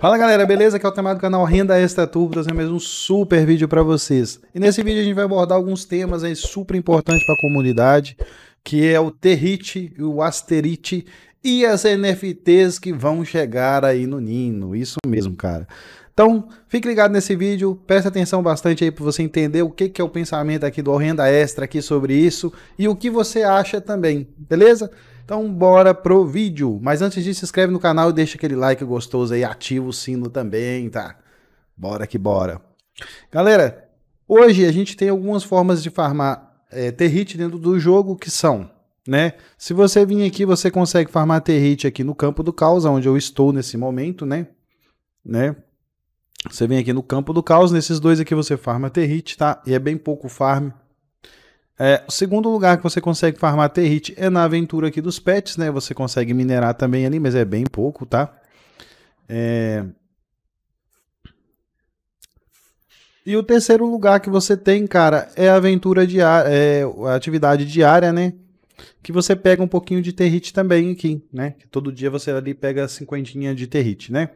Fala galera, beleza? Aqui é o tema do canal Renda Extra Turbo, trazendo mais um super vídeo para vocês. E nesse vídeo a gente vai abordar alguns temas aí super importantes para a comunidade, que é o Territ, o Asterite e as NFTs que vão chegar aí no Nino. Isso mesmo, cara. Então, fique ligado nesse vídeo, preste atenção bastante aí para você entender o que, que é o pensamento aqui do Renda Extra aqui sobre isso e o que você acha também, beleza? Então bora pro vídeo. Mas antes disso, se inscreve no canal e deixa aquele like gostoso aí, ativa o sino também, tá? Bora que bora. Galera, hoje a gente tem algumas formas de farmar é, dentro do jogo que são, né? Se você vir aqui, você consegue farmar Territ aqui no campo do caos, onde eu estou nesse momento, né? Né? Você vem aqui no campo do caos, nesses dois aqui você farma Territ, tá? E é bem pouco farm, é, o segundo lugar que você consegue farmar territ é na aventura aqui dos pets, né? Você consegue minerar também ali, mas é bem pouco, tá? É... E o terceiro lugar que você tem, cara, é a aventura diária, é a atividade diária, né? Que você pega um pouquinho de territ também aqui, né? Que todo dia você ali pega cinquentinha de territ, né?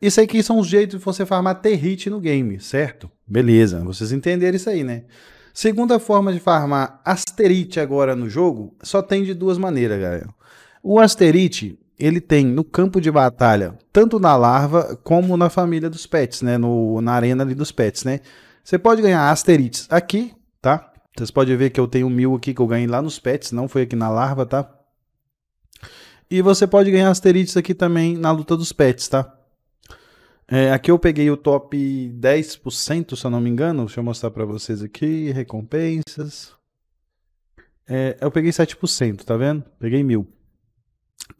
Isso aí que são os jeitos de você farmar territ no game, certo? Beleza, vocês entenderam isso aí, né? Segunda forma de farmar Asterite agora no jogo, só tem de duas maneiras, galera. O Asterite, ele tem no campo de batalha, tanto na larva como na família dos pets, né? No, na arena ali dos pets, né? Você pode ganhar Asterites aqui, tá? Vocês podem ver que eu tenho mil aqui que eu ganhei lá nos pets, não foi aqui na larva, tá? E você pode ganhar Asterites aqui também na luta dos pets, tá? É, aqui eu peguei o top 10%, se eu não me engano. Deixa eu mostrar para vocês aqui. Recompensas. É, eu peguei 7%, tá vendo? Peguei mil.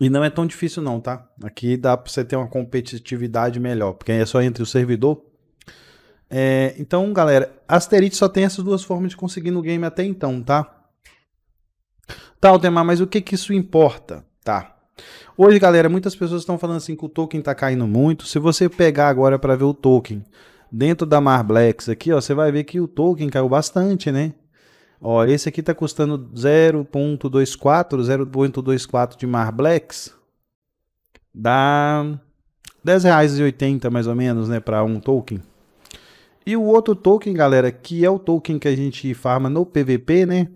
E não é tão difícil não, tá? Aqui dá para você ter uma competitividade melhor, porque aí é só entre o servidor. É, então, galera, Asterite só tem essas duas formas de conseguir no game até então, tá? Tá, Altemar, mas o que que isso importa? Tá, Hoje, galera, muitas pessoas estão falando assim que o token está caindo muito. Se você pegar agora para ver o token dentro da Marblex aqui, ó, você vai ver que o token caiu bastante, né? Ó, esse aqui está custando 0.24, 0.24 de Marblex. Dá R$10,80 mais ou menos, né, para um token. E o outro token, galera, que é o token que a gente farma no PVP, né?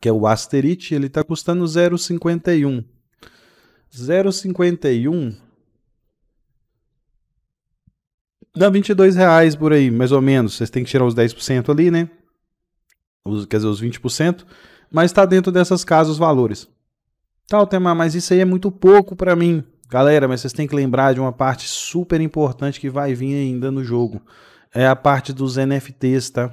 Que é o Asterite, ele está custando 0,51. 0,51 dá 22 reais por aí, mais ou menos. Vocês têm que tirar os 10% ali, né? Os, quer dizer, os 20%. Mas está dentro dessas casas os valores. Tal, tá, tema mas isso aí é muito pouco para mim. Galera, mas vocês têm que lembrar de uma parte super importante que vai vir ainda no jogo. É a parte dos NFTs, tá?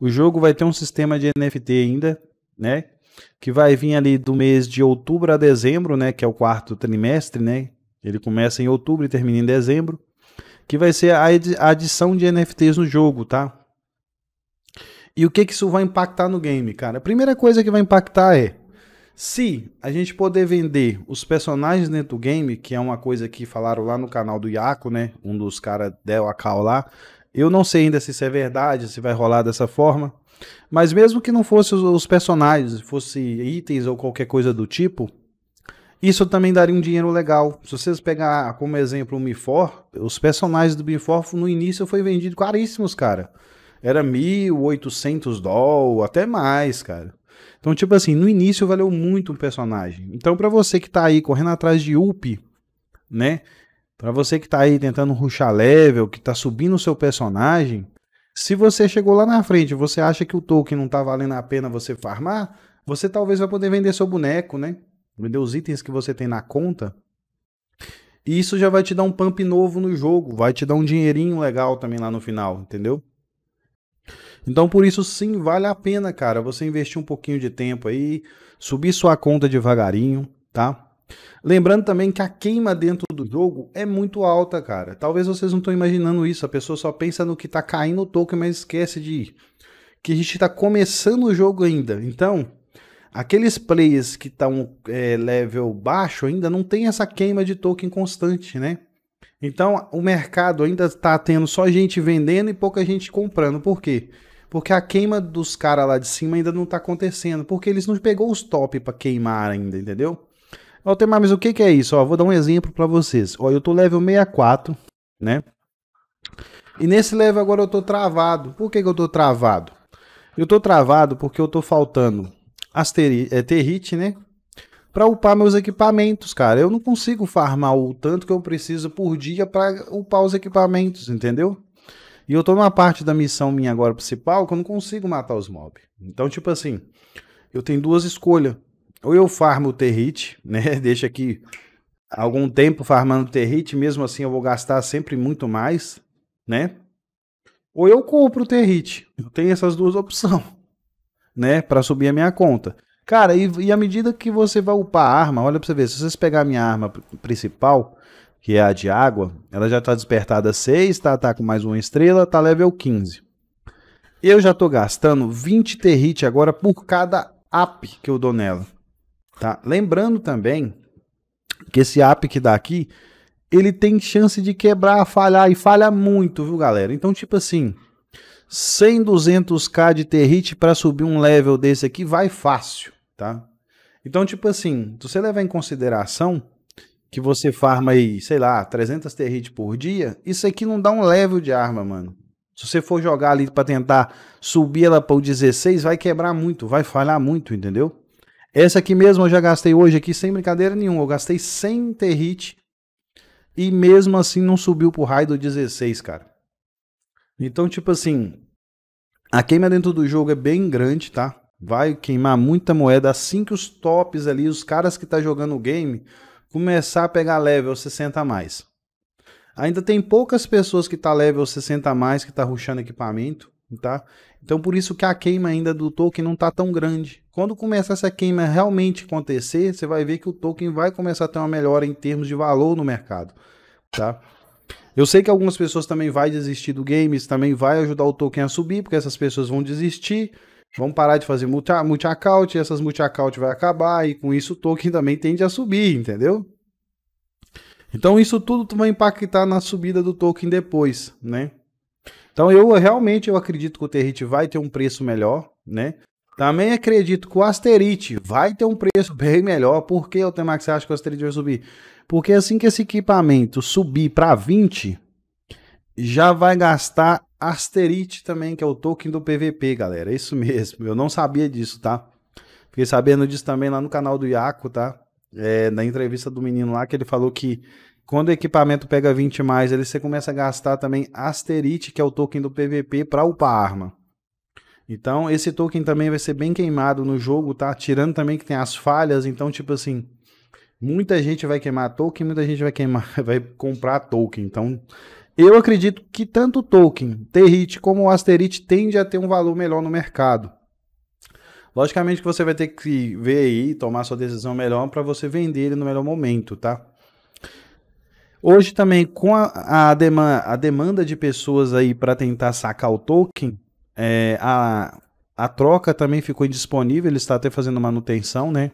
O jogo vai ter um sistema de NFT ainda, né? que vai vir ali do mês de outubro a dezembro, né, que é o quarto trimestre, né? Ele começa em outubro e termina em dezembro, que vai ser a adição de NFTs no jogo, tá? E o que que isso vai impactar no game, cara? A primeira coisa que vai impactar é se a gente poder vender os personagens dentro do game, que é uma coisa que falaram lá no canal do Iaco, né? Um dos caras deu a cal lá. Eu não sei ainda se isso é verdade, se vai rolar dessa forma. Mas mesmo que não fosse os personagens, fosse itens ou qualquer coisa do tipo, isso também daria um dinheiro legal. Se vocês pegar como exemplo o Mifor, os personagens do Mifor no início foi vendido caríssimos, cara. Era 1.800 dólares, até mais, cara. Então, tipo assim, no início valeu muito um personagem. Então, para você que tá aí correndo atrás de UP, né? Para você que tá aí tentando ruxar level, que tá subindo o seu personagem, se você chegou lá na frente, você acha que o token não tá valendo a pena você farmar, você talvez vai poder vender seu boneco, né? Vender os itens que você tem na conta. E isso já vai te dar um pump novo no jogo, vai te dar um dinheirinho legal também lá no final, entendeu? Então por isso sim, vale a pena, cara, você investir um pouquinho de tempo aí, subir sua conta devagarinho, tá? Lembrando também que a queima dentro do jogo é muito alta, cara. Talvez vocês não estão imaginando isso. A pessoa só pensa no que está caindo o token, mas esquece de que a gente está começando o jogo ainda. Então, aqueles players que estão é, level baixo ainda não tem essa queima de token constante, né? Então, o mercado ainda está tendo só gente vendendo e pouca gente comprando. Por quê? Porque a queima dos caras lá de cima ainda não está acontecendo, porque eles não pegou os top para queimar ainda, entendeu? Altemar, mas o que, que é isso? Ó, vou dar um exemplo para vocês. Ó, eu tô level 64, né? E nesse level agora eu tô travado. Por que, que eu tô travado? Eu tô travado porque eu tô faltando asteri é, territ, né? Pra upar meus equipamentos, cara. Eu não consigo farmar o tanto que eu preciso por dia para upar os equipamentos, entendeu? E eu tô numa parte da missão minha agora principal que eu não consigo matar os mobs. Então, tipo assim, eu tenho duas escolhas ou eu farmo o Territ, né? Deixa aqui algum tempo farmando o Territ, mesmo assim eu vou gastar sempre muito mais, né? Ou eu compro o Territ. Eu tenho essas duas opções, né? Para subir a minha conta. Cara, e, e à medida que você vai upar a arma, olha pra você ver, se vocês pegar a minha arma principal, que é a de água, ela já tá despertada 6, tá, tá com mais uma estrela, tá level 15. Eu já tô gastando 20 Territ agora por cada AP que eu dou nela. Tá? Lembrando também que esse app que dá aqui, ele tem chance de quebrar, falhar e falha muito, viu, galera? Então, tipo assim, 100, 200k de ter hit para subir um level desse aqui vai fácil, tá? Então, tipo assim, se você levar em consideração que você farma aí, sei lá, 300 ter hit por dia, isso aqui não dá um level de arma, mano. Se você for jogar ali para tentar subir ela para o 16, vai quebrar muito, vai falhar muito, entendeu? Essa aqui mesmo eu já gastei hoje aqui sem brincadeira nenhuma. Eu gastei 100 T-Hit e mesmo assim não subiu pro raio do 16, cara. Então, tipo assim, a queima dentro do jogo é bem grande, tá? Vai queimar muita moeda assim que os tops ali, os caras que tá jogando o game, começar a pegar level 60 a mais. Ainda tem poucas pessoas que tá level 60 a mais que tá ruxando equipamento, tá? Então por isso que a queima ainda do token não tá tão grande. Quando começar essa queima realmente acontecer, você vai ver que o token vai começar a ter uma melhora em termos de valor no mercado, tá? Eu sei que algumas pessoas também vai desistir do game, isso também vai ajudar o token a subir, porque essas pessoas vão desistir, vão parar de fazer multi-account, multi essas multi-account vai acabar, e com isso o token também tende a subir, entendeu? Então isso tudo vai impactar na subida do token depois, né? Então eu realmente eu acredito que o Territ vai ter um preço melhor, né? Também acredito que o Asterite vai ter um preço bem melhor. Por que o você acha que o Asterite vai subir? Porque assim que esse equipamento subir para 20, já vai gastar Asterite também, que é o token do PVP, galera. É isso mesmo. Eu não sabia disso, tá? Fiquei sabendo disso também lá no canal do Iaco, tá? É, na entrevista do menino lá, que ele falou que quando o equipamento pega 20 mais, ele você começa a gastar também Asterite, que é o token do PVP, para upar a arma. Então, esse token também vai ser bem queimado no jogo, tá? Tirando também que tem as falhas, então, tipo assim, muita gente vai queimar token, muita gente vai queimar, vai comprar token. Então, eu acredito que tanto o token, Territ como o Asterite tende a ter um valor melhor no mercado. Logicamente que você vai ter que ver aí, tomar sua decisão melhor para você vender ele no melhor momento, tá? Hoje também com a, a, demanda, a demanda de pessoas aí para tentar sacar o token, é, a, a troca também ficou indisponível, ele está até fazendo manutenção, né?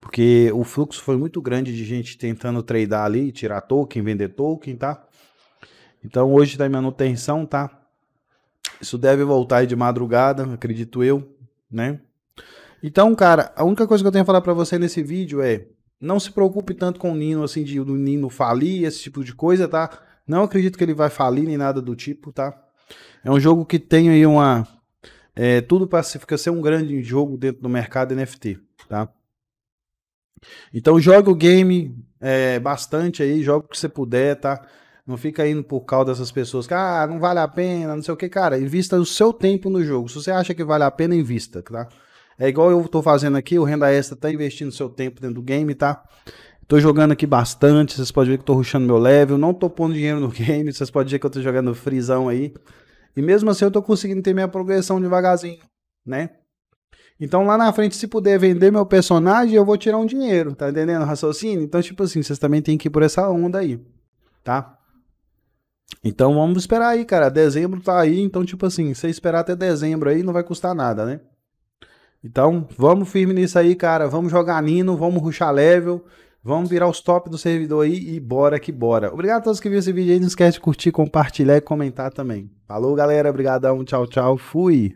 Porque o fluxo foi muito grande de gente tentando tradear ali, tirar token, vender token, tá? Então hoje está em manutenção, tá? Isso deve voltar de madrugada, acredito eu, né? Então, cara, a única coisa que eu tenho a falar para você nesse vídeo é não se preocupe tanto com o Nino, assim, de o Nino falir, esse tipo de coisa, tá? Não acredito que ele vai falir nem nada do tipo, tá? É um jogo que tem aí uma. É, tudo para ser um grande jogo dentro do mercado NFT, tá? Então joga o game é, bastante aí, joga o que você puder, tá? Não fica indo por causa dessas pessoas que, ah, não vale a pena, não sei o que, cara. Invista o seu tempo no jogo. Se você acha que vale a pena, invista, tá? É igual eu tô fazendo aqui, o Renda Extra tá investindo seu tempo dentro do game, tá? Tô jogando aqui bastante, vocês podem ver que eu tô ruxando meu level, não tô pondo dinheiro no game, vocês podem ver que eu tô jogando frisão aí. E mesmo assim eu tô conseguindo ter minha progressão devagarzinho, né? Então lá na frente, se puder vender meu personagem, eu vou tirar um dinheiro, tá entendendo o raciocínio? Então, tipo assim, vocês também têm que ir por essa onda aí, tá? Então vamos esperar aí, cara. Dezembro tá aí, então, tipo assim, você esperar até dezembro aí não vai custar nada, né? Então, vamos firme nisso aí, cara. Vamos jogar Nino, vamos ruxar level. Vamos virar os top do servidor aí e bora que bora. Obrigado a todos que viram esse vídeo aí. Não esquece de curtir, compartilhar e comentar também. Falou, galera. Obrigadão. Tchau, tchau. Fui.